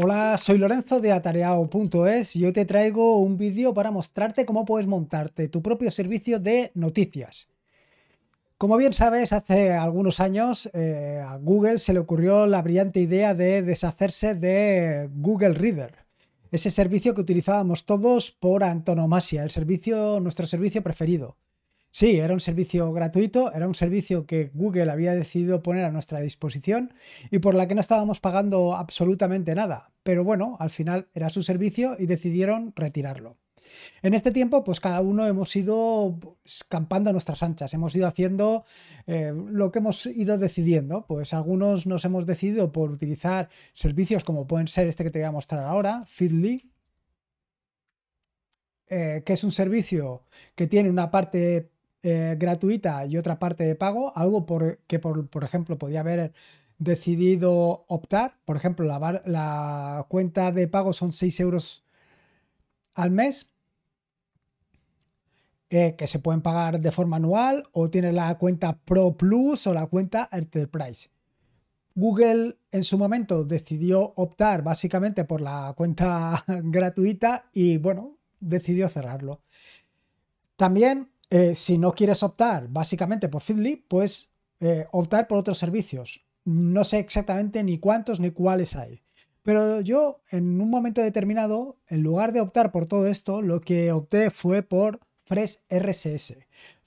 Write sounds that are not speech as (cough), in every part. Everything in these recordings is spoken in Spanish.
Hola, soy Lorenzo de Atareao.es y hoy te traigo un vídeo para mostrarte cómo puedes montarte tu propio servicio de noticias. Como bien sabes, hace algunos años eh, a Google se le ocurrió la brillante idea de deshacerse de Google Reader, ese servicio que utilizábamos todos por antonomasia, el servicio, nuestro servicio preferido. Sí, era un servicio gratuito, era un servicio que Google había decidido poner a nuestra disposición y por la que no estábamos pagando absolutamente nada. Pero bueno, al final era su servicio y decidieron retirarlo. En este tiempo, pues cada uno hemos ido pues, campando a nuestras anchas, hemos ido haciendo eh, lo que hemos ido decidiendo. Pues algunos nos hemos decidido por utilizar servicios como pueden ser este que te voy a mostrar ahora, Feedly, eh, que es un servicio que tiene una parte eh, gratuita y otra parte de pago, algo por, que por, ejemplo podía haber decidido optar, por ejemplo la, la cuenta de pago son 6 euros al mes, eh, que se pueden pagar de forma anual o tiene la cuenta Pro Plus o la cuenta Enterprise. Google en su momento decidió optar básicamente por la cuenta (laughs) gratuita y bueno, decidió cerrarlo. También eh, si no quieres optar básicamente por Feedly, puedes eh, optar por otros servicios. No sé exactamente ni cuántos ni cuáles hay. Pero yo, en un momento determinado, en lugar de optar por todo esto, lo que opté fue por Fresh RSS.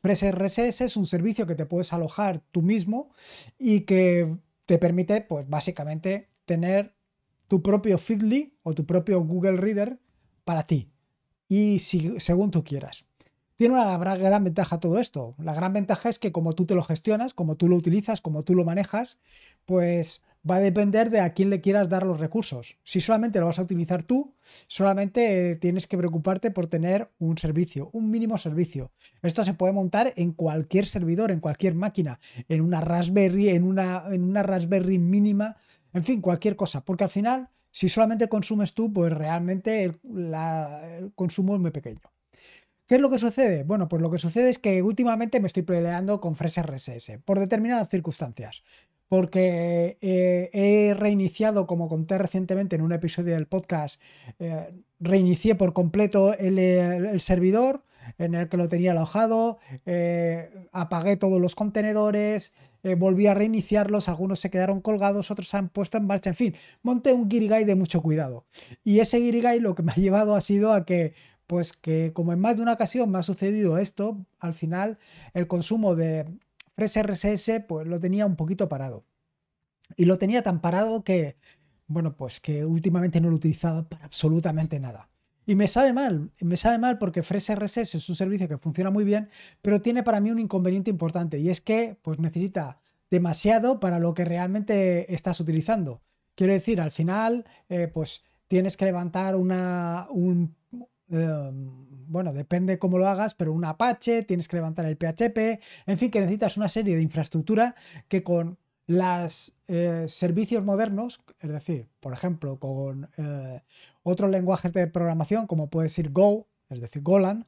Fresh RSS es un servicio que te puedes alojar tú mismo y que te permite, pues básicamente, tener tu propio Feedly o tu propio Google Reader para ti y según tú quieras. Tiene una gran ventaja todo esto. La gran ventaja es que como tú te lo gestionas, como tú lo utilizas, como tú lo manejas, pues va a depender de a quién le quieras dar los recursos. Si solamente lo vas a utilizar tú, solamente eh, tienes que preocuparte por tener un servicio, un mínimo servicio. Esto se puede montar en cualquier servidor, en cualquier máquina, en una Raspberry, en una, en una Raspberry mínima, en fin, cualquier cosa. Porque al final, si solamente consumes tú, pues realmente el consumo es muy pequeño. ¿Qué es lo que sucede? Bueno, pues lo que sucede es que últimamente me estoy peleando con Fresh por determinadas circunstancias. Porque eh, he reiniciado, como conté recientemente en un episodio del podcast, eh, reinicié por completo el, servidor, en el que lo tenía alojado, eh, apagué todos los contenedores, volví a reiniciarlos, algunos se quedaron colgados, otros se han puesto en marcha, en fin, monté un guirigay de mucho cuidado. Y ese guirigay lo que me ha llevado ha sido a que pues que como en más de una ocasión me ha sucedido esto, al final el consumo de FreshRSS pues lo tenía un poquito parado. Y lo tenía tan parado que, bueno, pues que últimamente no lo he utilizado para absolutamente nada. Y me sabe mal, me sabe mal porque FreshRSS es un servicio que funciona muy bien, pero tiene para mí un inconveniente importante y es que pues necesita demasiado para lo que realmente estás utilizando. Quiero decir, al final, eh, pues tienes que levantar una, un Em, bueno, depende cómo lo hagas, pero un Apache, tienes que levantar el PHP, en fin, que necesitas una serie de infraestructura que con los eh, servicios modernos, es decir, por ejemplo, con eh, otros lenguajes de programación como puede ser Go, es decir, Golan,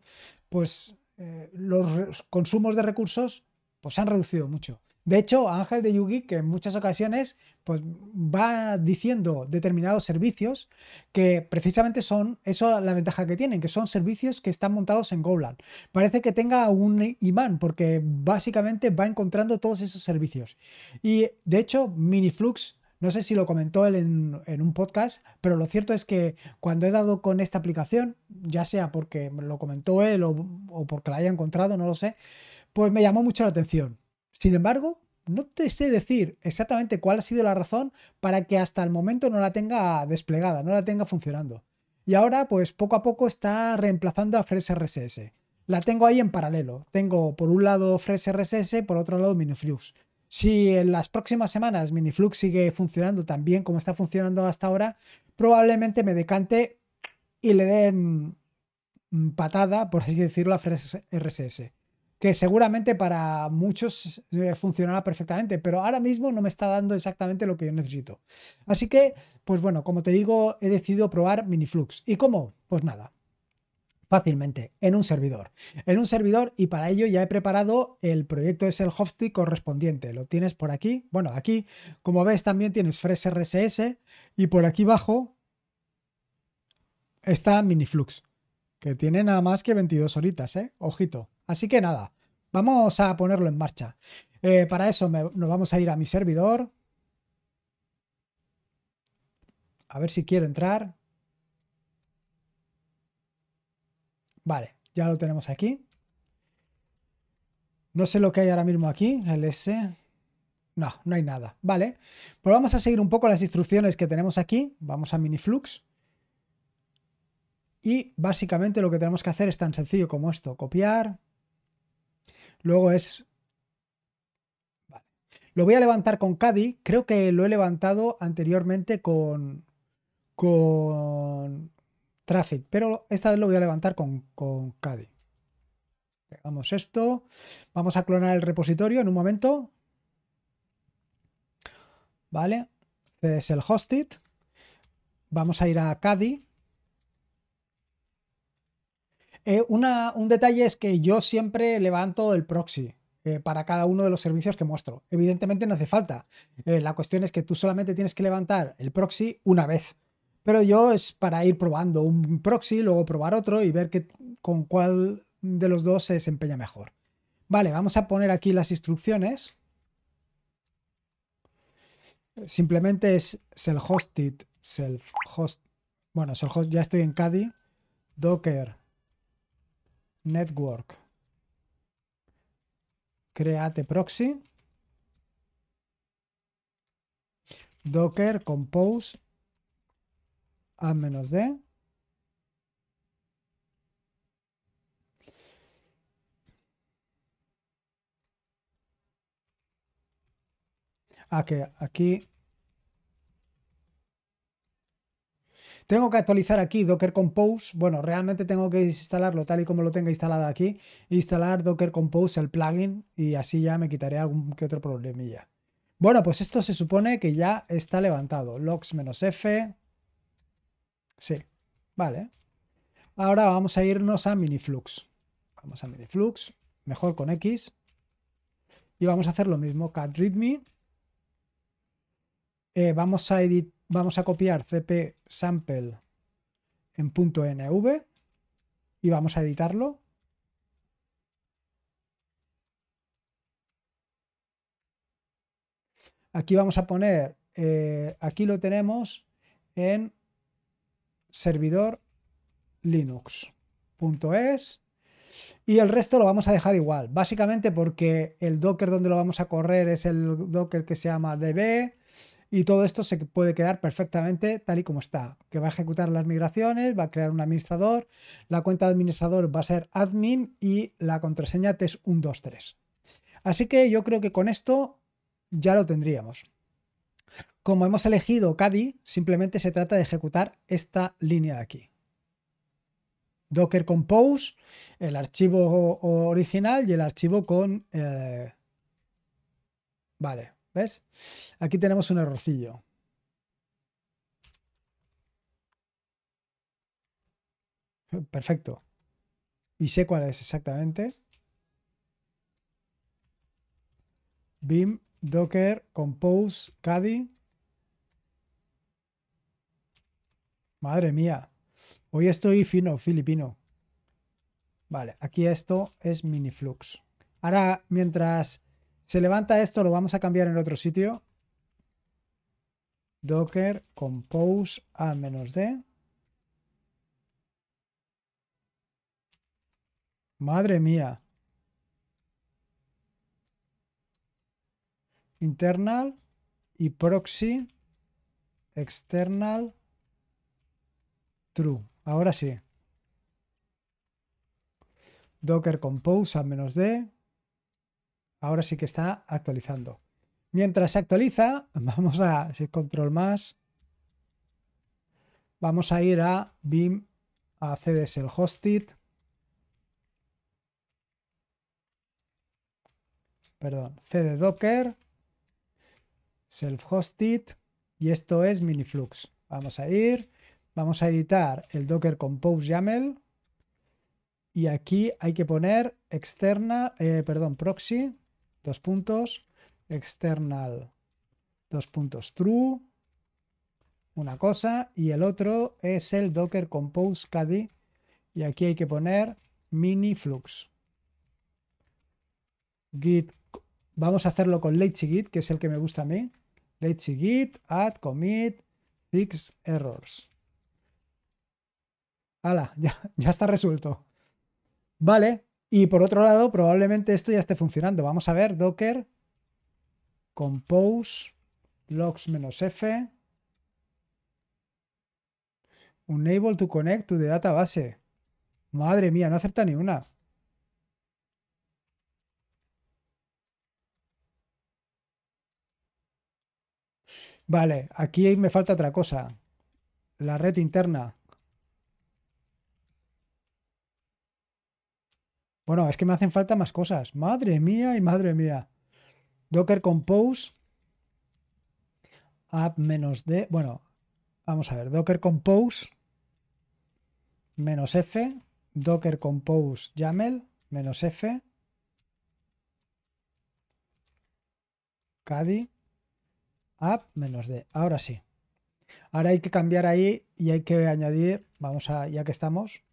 pues eh, los consumos de recursos pues, se han reducido mucho. De hecho, Ángel de Yugi, que en muchas ocasiones pues, va diciendo determinados servicios que precisamente son, eso la ventaja que tienen, que son servicios que están montados en Goland. Parece que tenga un imán porque básicamente va encontrando todos esos servicios. Y de hecho, Miniflux no sé si lo comentó él en, un podcast, pero lo cierto es que cuando he dado con esta aplicación, ya sea porque lo comentó él o porque la haya encontrado, no lo sé, pues me llamó mucho la atención. Sin embargo, no te sé decir exactamente cuál ha sido la razón para que hasta el momento no la tenga desplegada, no la tenga funcionando. Y ahora, pues poco a poco está reemplazando a Fresh La tengo ahí en paralelo. Tengo por un lado Fresh RSS, por otro lado Miniflux. Si en las próximas semanas Miniflux sigue funcionando tan bien como está funcionando hasta ahora, probablemente me decante y le den mm, patada, por así decirlo, a Fresh que seguramente para muchos eh, funcionará perfectamente, pero ahora mismo no me está dando exactamente lo que yo necesito. Así que, pues bueno, como te digo, he decidido probar Miniflux. ¿Y cómo? Pues nada, fácilmente en un servidor. En un servidor y para ello ya he preparado el proyecto es el correspondiente. Lo tienes por aquí. Bueno, aquí, como ves, también tienes Fresh RSS y por aquí abajo está Miniflux, que tiene nada más que 22 horitas, ¿eh? Ojito. Así que nada, vamos a ponerlo en marcha. Eh, para eso nos vamos a ir a mi servidor. A ver si quiero entrar. Vale, ya lo tenemos aquí. No sé lo que hay ahora mismo aquí, el S. No, no hay nada. Vale, pues vamos a seguir un poco las instrucciones que tenemos aquí. Vamos a Miniflux. Y básicamente lo que tenemos que hacer es tan sencillo como esto. Copiar, Luego es... Lo voy a levantar con Cadi. Creo que lo he levantado anteriormente con... con... Traffic, pero esta vez lo voy a levantar con, con Caddy. Pegamos esto. Vamos a clonar el repositorio en un momento. Vale. Este es el hostit, Vamos a ir a Caddy. Eh, un detalle es que yo siempre levanto el proxy eh, para cada uno de los servicios que muestro. Evidentemente no hace falta. Eh, la cuestión es que tú solamente tienes que levantar el proxy una vez. Pero yo es para ir probando un proxy, luego probar otro y ver con cuál de los dos se desempeña mejor. Vale, vamos a poner aquí las instrucciones. Simplemente es self-hosted, self-host. Bueno, self ya estoy en Cadi. Docker Network. Create proxy. Docker compose a menos d. Ah, que aquí Tengo que actualizar aquí Docker Compose. Bueno, realmente tengo que instalarlo tal y como lo tenga instalado aquí. Instalar Docker Compose, el plugin, y así ya me quitaré algún que otro problemilla. Bueno, pues esto se supone que ya está levantado. Logs-f. Sí, vale. Ahora vamos a irnos a Miniflux. Vamos a Miniflux, mejor con X. Y vamos a hacer lo mismo, cat readme. Eh, vamos a editar vamos a copiar cp sample en .nv y vamos a editarlo. Aquí vamos a poner, eh, aquí lo tenemos en servidor linux.es y el resto lo vamos a dejar igual, básicamente porque el docker donde lo vamos a correr es el docker que se llama db, y todo esto se puede quedar perfectamente tal y como está, que va a ejecutar las migraciones, va a crear un administrador, la cuenta de administrador va a ser admin y la contraseña es 123 Así que yo creo que con esto ya lo tendríamos. Como hemos elegido CADI, simplemente se trata de ejecutar esta línea de aquí. Docker Compose, el archivo original y el archivo con... Eh, vale, ¿Ves? Aquí tenemos un errorcillo. Perfecto. Y sé cuál es exactamente. BIM, Docker, Compose, Caddy. Madre mía. Hoy estoy fino, filipino. Vale, aquí esto es Miniflux. Ahora, mientras se levanta esto, lo vamos a cambiar en otro sitio. Docker compose a menos d. Madre mía. Internal y proxy external true. Ahora sí. Docker compose a menos d Ahora sí que está actualizando. Mientras se actualiza, (laughs) vamos a control más. Vamos a ir a BIM, a self Hosted. Perdón, CD Docker, Self Hosted y esto es Miniflux. Vamos a ir, vamos a editar el Docker Compose YAML y aquí hay que poner externa, eh, perdón, proxy dos puntos, external, dos puntos true, una cosa, y el otro es el docker compose caddy, y aquí hay que poner mini flux. Git, vamos a hacerlo con git que es el que me gusta a mí. git add commit fix errors. ¡Hala! (laughs) Ya, ya está resuelto. Vale, y por otro lado, probablemente esto ya esté funcionando. Vamos a ver, docker compose logs-f unable to connect to the database. Madre mía, no acepta ni una. Vale, aquí me falta otra cosa. La red interna. Bueno, es que me hacen falta más cosas. Madre mía y madre mía. Docker Compose. App menos D. Bueno, vamos a ver. Docker Compose. Menos F. Docker Compose YAML. Menos F. Cadi. App menos D. Ahora sí. Ahora hay que cambiar ahí y hay que añadir. Vamos a, ya que estamos,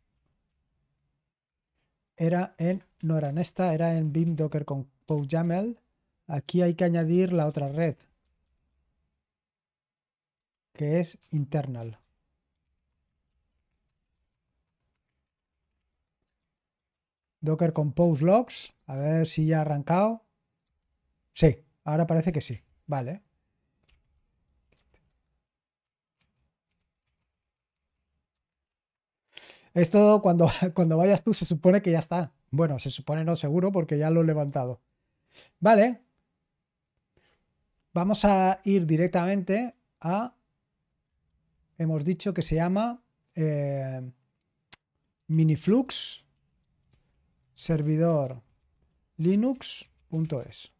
era en, no era en esta, era en BIM Docker con YAML. Aquí hay que añadir la otra red, que es internal. Docker Compose Logs. A ver si ya ha arrancado. Sí, ahora parece que sí. Vale. Esto cuando, (laughs) cuando vayas tú se supone que ya está. Bueno, se supone no seguro porque ya lo he levantado. Vale. Vamos a ir directamente a... Hemos dicho que se llama eh, miniflux servidor linux.es.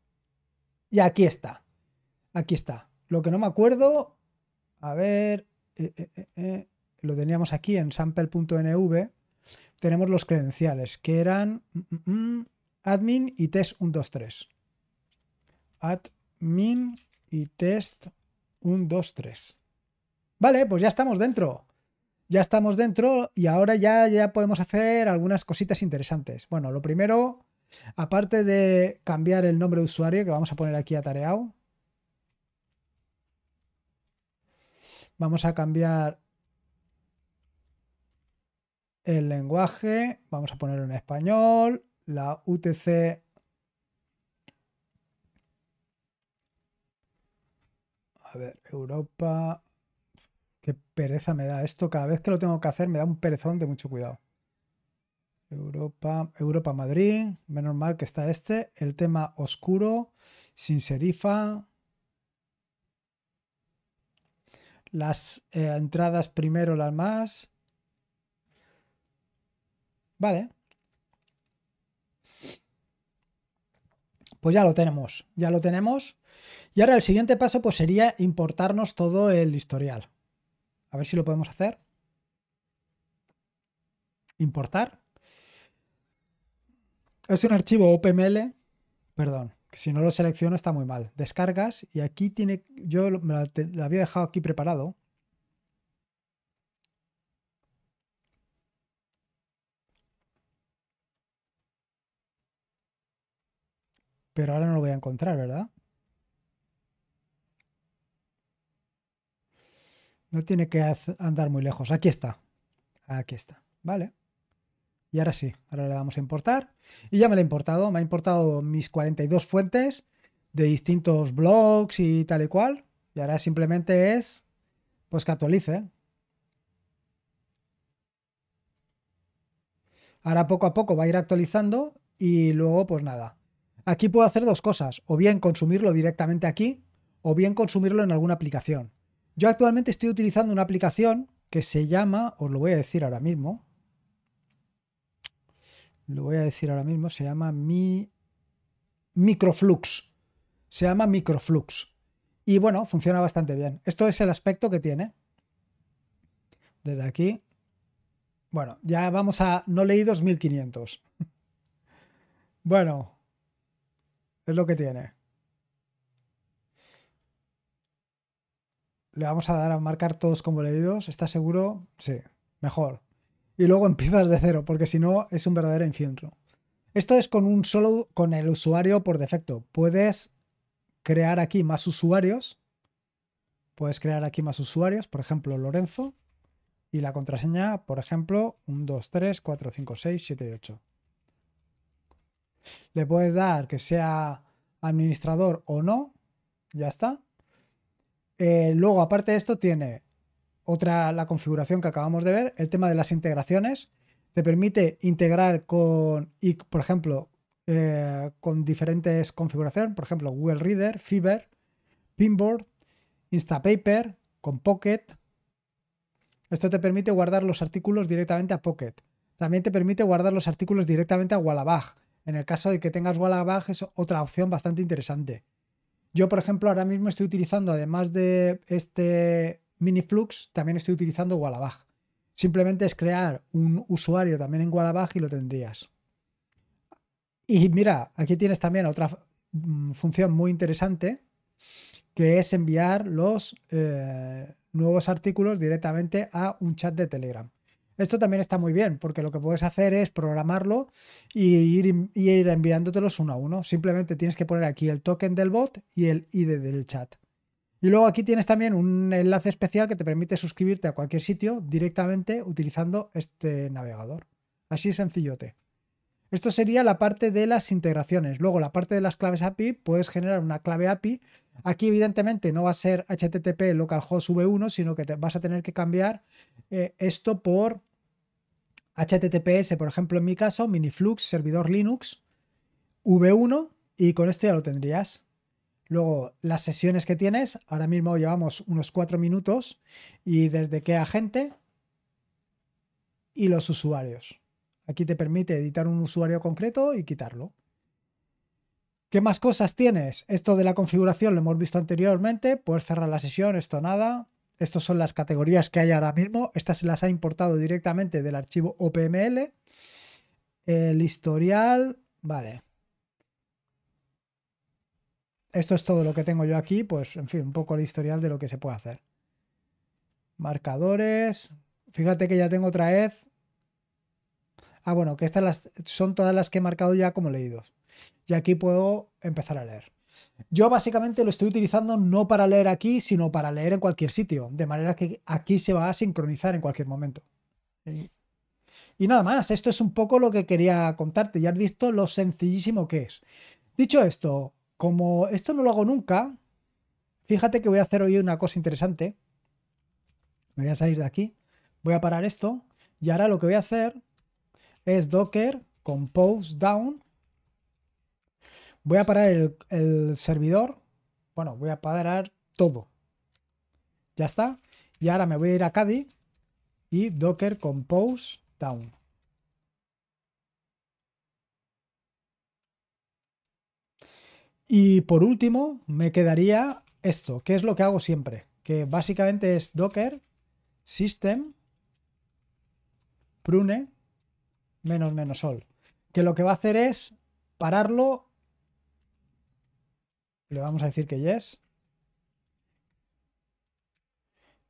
Y aquí está. Aquí está. Lo que no me acuerdo... A ver... Eh, eh, lo teníamos aquí en sample.nv, tenemos los credenciales, que eran mm, mm, mm, admin y test123. Admin y test123. Vale, pues ya estamos dentro. Ya estamos dentro y ahora ya, ya podemos hacer algunas cositas interesantes. Bueno, lo primero, aparte de cambiar el nombre de usuario, que vamos a poner aquí atareado, vamos a cambiar el lenguaje, vamos a ponerlo en español, la UTC A ver, Europa. Qué pereza me da esto. Cada vez que lo tengo que hacer me da un perezón de mucho cuidado. Europa, Europa Madrid. Menos mal que está este. El tema oscuro, sin serifa. Las eh, entradas primero, las más. Vale. Pues ya lo tenemos, ya lo tenemos. Y ahora el siguiente paso pues sería importarnos todo el historial. A ver si lo podemos hacer. Importar. Es un archivo OPML. Perdón, si no lo selecciono está muy mal. Descargas y aquí tiene... Yo lo la había dejado aquí preparado. Pero ahora no lo voy a encontrar, ¿verdad? No tiene que andar muy lejos. Aquí está. Aquí está. Vale. Y ahora sí, ahora le damos a importar. Y ya me lo he importado. Me ha importado mis 42 fuentes de distintos blogs y tal y cual. Y ahora simplemente es, pues que actualice. Ahora poco a poco va a ir actualizando y luego pues nada. Aquí puedo hacer dos cosas, o bien consumirlo directamente aquí, o bien consumirlo en alguna aplicación. Yo actualmente estoy utilizando una aplicación que se llama, os lo voy a decir ahora mismo, lo voy a decir ahora mismo, se llama Mi... Microflux. Se llama Microflux. Y bueno, funciona bastante bien. Esto es el aspecto que tiene. Desde aquí. Bueno, ya vamos a... No leí 2500. (laughs) Bueno, es lo que tiene. Le vamos a dar a marcar todos como leídos. está seguro? Sí, mejor. Y luego empiezas de cero, porque si no es un verdadero infierno. Esto es con un solo con el usuario por defecto. Puedes crear aquí más usuarios. Puedes crear aquí más usuarios, por ejemplo, Lorenzo. Y la contraseña, por ejemplo, 1, 2, 3, 4, 5, 6, 7 y 8. Le puedes dar que sea administrador o no, ya está. Eh, luego, aparte de esto, tiene otra, la configuración que acabamos de ver, el tema de las integraciones. Te permite integrar con, por ejemplo, eh, con diferentes configuraciones, por ejemplo, Google Reader, Fiverr, Pinboard, Instapaper, con Pocket. Esto te permite guardar los artículos directamente a Pocket. También te permite guardar los artículos directamente a Wallabag. En el caso de que tengas Wallabag es otra opción bastante interesante. Yo, por ejemplo, ahora mismo estoy utilizando, además de este mini flux, también estoy utilizando Wallabag. Simplemente es crear un usuario también en Wallabag y lo tendrías. Y mira, aquí tienes también otra mm, función muy interesante, que es enviar los eh, nuevos artículos directamente a un chat de Telegram. Esto también está muy bien, porque lo que puedes hacer es programarlo y ir, y enviándotelos uno a uno. Simplemente tienes que poner aquí el token del bot y el ID del chat. Y luego aquí tienes también un enlace especial que te permite suscribirte a cualquier sitio directamente utilizando este navegador. Así sencillote. Esto sería la parte de las integraciones. Luego, la parte de las claves API, puedes generar una clave API. Aquí, evidentemente, no va a ser HTTP localhost v1, sino que te vas a tener que cambiar eh, esto por HTTPS, por ejemplo, en mi caso, Miniflux, servidor Linux, V1, y con esto ya lo tendrías. Luego, las sesiones que tienes, ahora mismo llevamos unos cuatro minutos, y desde qué agente y los usuarios. Aquí te permite editar un usuario concreto y quitarlo. ¿Qué más cosas tienes? Esto de la configuración lo hemos visto anteriormente, Puedes cerrar la sesión, esto nada. Estas son las categorías que hay ahora mismo. Estas se las ha importado directamente del archivo OPML. El historial, vale. Esto es todo lo que tengo yo aquí, pues en fin, un poco el historial de lo que se puede hacer. Marcadores. Fíjate que ya tengo otra vez. Ah, bueno, que estas son todas las que he marcado ya como leídos. Y aquí puedo empezar a leer. Yo básicamente lo estoy utilizando no para leer aquí, sino para leer en cualquier sitio, de manera que aquí se va a sincronizar en cualquier momento. Y nada más, esto es un poco lo que quería contarte, ya has visto lo sencillísimo que es. Dicho esto, como esto no lo hago nunca, fíjate que voy a hacer hoy una cosa interesante. Me voy a salir de aquí, voy a parar esto, y ahora lo que voy a hacer es docker compose down Voy a parar el, servidor. Bueno, voy a parar todo. Ya está. Y ahora me voy a ir a Caddy y Docker Compose Down. Y por último, me quedaría esto, que es lo que hago siempre, que básicamente es Docker System prune menos menos sol, que lo que va a hacer es pararlo le vamos a decir que yes.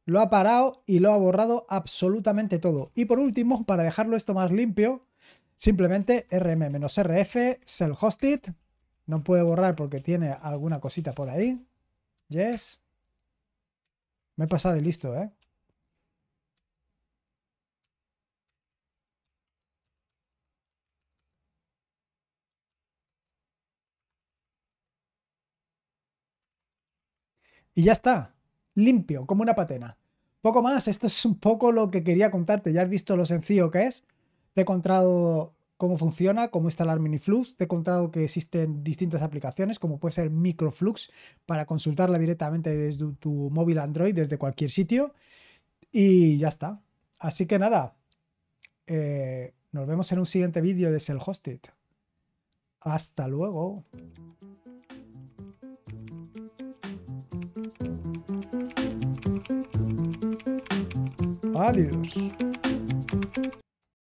Lo ha parado y lo ha borrado absolutamente todo. Y por último, para dejarlo esto más limpio, simplemente rm-rf, self hosted. No puede borrar porque tiene alguna cosita por ahí. Yes. Me he pasado de listo, ¿eh? Y ya está, limpio, como una patena. Poco más, esto es un poco lo que quería contarte. Ya has visto lo sencillo que es. Te he contado cómo funciona, cómo instalar Miniflux. Te he contado que existen distintas aplicaciones, como puede ser Microflux, para consultarla directamente desde tu, móvil Android, desde cualquier sitio. Y ya está. Así que nada, eh, nos vemos en un siguiente vídeo de Self Hosted. Hasta luego. Vários.